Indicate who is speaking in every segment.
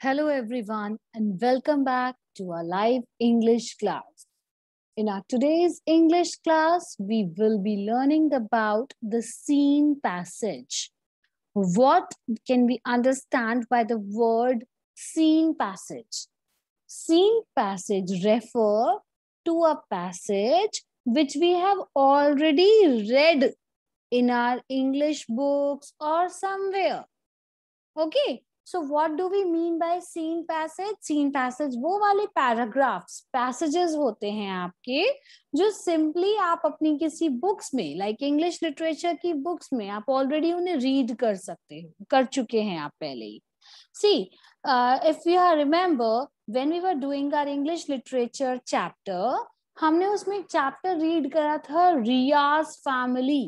Speaker 1: Hello everyone and welcome back to our live English class. In our today's English class, we will be learning about the scene passage. What can we understand by the word scene passage? Scene passage refer to a passage which we have already read in our English books or somewhere. Okay, so what do we mean by scene passage scene passage वो वाले paragraphs passages होते हैं आपके जो simply आप अपनी किसी books में लाइक इंग्लिश लिटरेचर की बुक्स में आप ऑलरेडी उन्हें रीड कर सकते कर चुके हैं आप पहले ही see if you are remember when you are doing our English literature chapter हमने उसमें चैप्टर रीड करा था Riya's family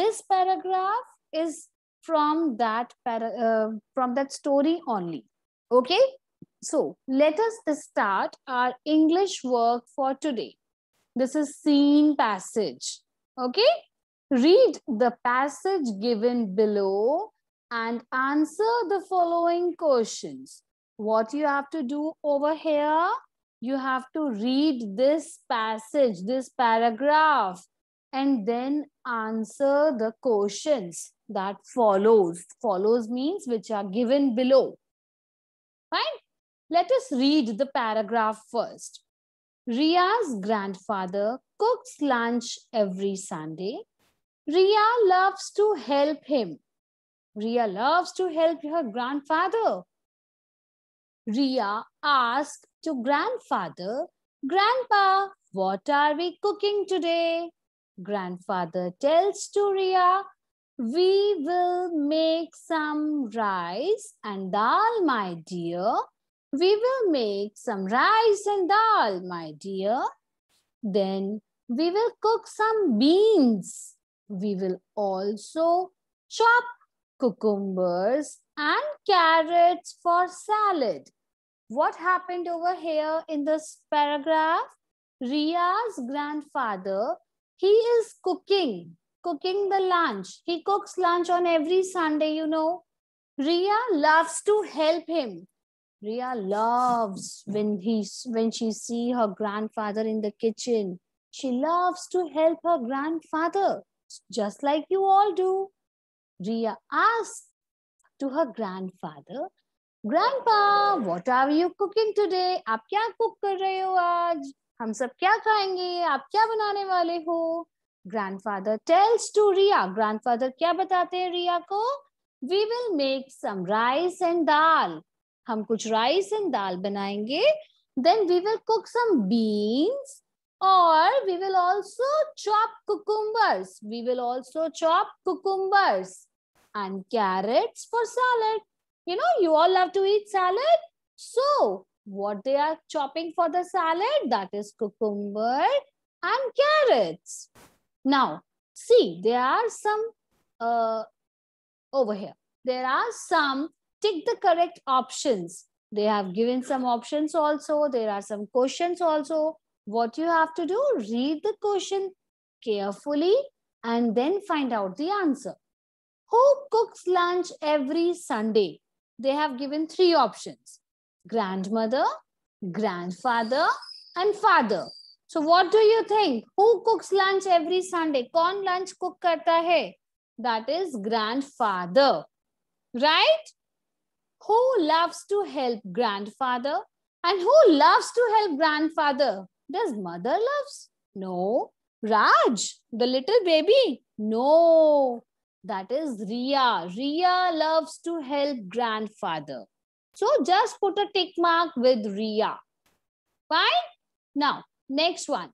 Speaker 1: this paragraph is from that uh, from that story only okay so let us start our english work for today this is scene passage okay read the passage given below and answer the following questions what you have to do over here you have to read this passage this paragraph and then answer the questions that follows. Follows means which are given below. Fine. Let us read the paragraph first. Ria's grandfather cooks lunch every Sunday. Ria loves to help him. Ria loves to help her grandfather. Ria asks to grandfather, Grandpa, what are we cooking today? Grandfather tells to Ria, we will make some rice and dal, my dear. We will make some rice and dal, my dear. Then we will cook some beans. We will also chop cucumbers and carrots for salad. What happened over here in this paragraph? Ria's grandfather he is cooking, cooking the lunch. He cooks lunch on every Sunday, you know. Ria loves to help him. Ria loves when he when she see her grandfather in the kitchen. She loves to help her grandfather, just like you all do. Ria asks to her grandfather, Grandpa, what are you cooking today? आप क्या cook कर रहे हो आज? हम सब क्या खाएंगे आप क्या बनाने वाले हो grandfather tells to Riya grandfather क्या बताते हैं रिया को we will make some rice and dal हम कुछ राइस एंड दाल बनाएंगे then we will cook some beans और we will also chop cucumbers we will also chop cucumbers and carrots for salad you know you all love to eat salad so what they are chopping for the salad? That is cucumber and carrots. Now, see, there are some uh, over here. There are some, tick the correct options. They have given some options also. There are some questions also. What you have to do, read the question carefully and then find out the answer. Who cooks lunch every Sunday? They have given three options grandmother, grandfather, and father. So what do you think? Who cooks lunch every Sunday? Corn lunch cook karta hai? That is grandfather, right? Who loves to help grandfather? And who loves to help grandfather? Does mother loves? No. Raj, the little baby? No. That is Ria. Ria loves to help grandfather. So just put a tick mark with Ria. Fine? Now, next one.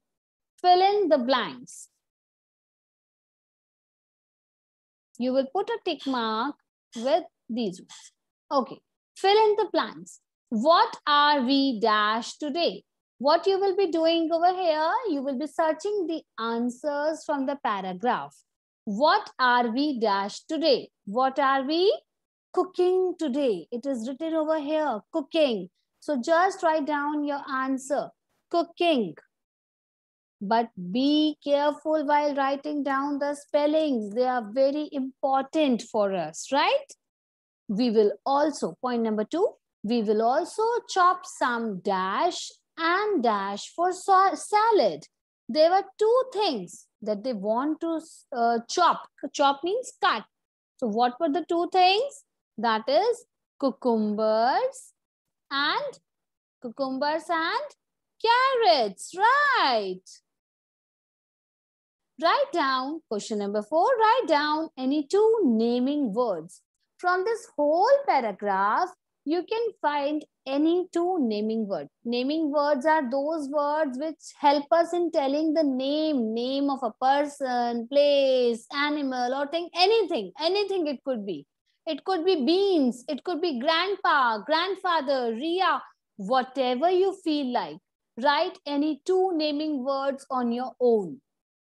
Speaker 1: Fill in the blanks. You will put a tick mark with these ones. Okay. Fill in the blanks. What are we dash today? What you will be doing over here, you will be searching the answers from the paragraph. What are we dash today? What are we cooking today. It is written over here, cooking. So just write down your answer, cooking. But be careful while writing down the spellings. They are very important for us, right? We will also, point number two, we will also chop some dash and dash for so salad. There were two things that they want to uh, chop. Chop means cut. So what were the two things? that is cucumbers and cucumbers and carrots, right? Write down, question number four, write down any two naming words. From this whole paragraph, you can find any two naming words. Naming words are those words which help us in telling the name, name of a person, place, animal, or thing, anything, anything it could be. It could be beans. It could be grandpa, grandfather, Ria, whatever you feel like. Write any two naming words on your own.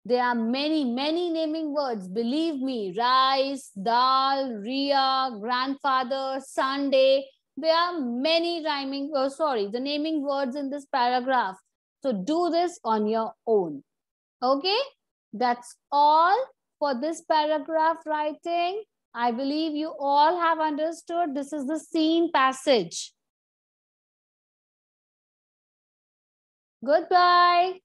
Speaker 1: There are many, many naming words. Believe me, rice, dal, Ria, grandfather, Sunday. There are many rhyming, oh, sorry, the naming words in this paragraph. So do this on your own. Okay, that's all for this paragraph writing. I believe you all have understood this is the scene passage. Goodbye.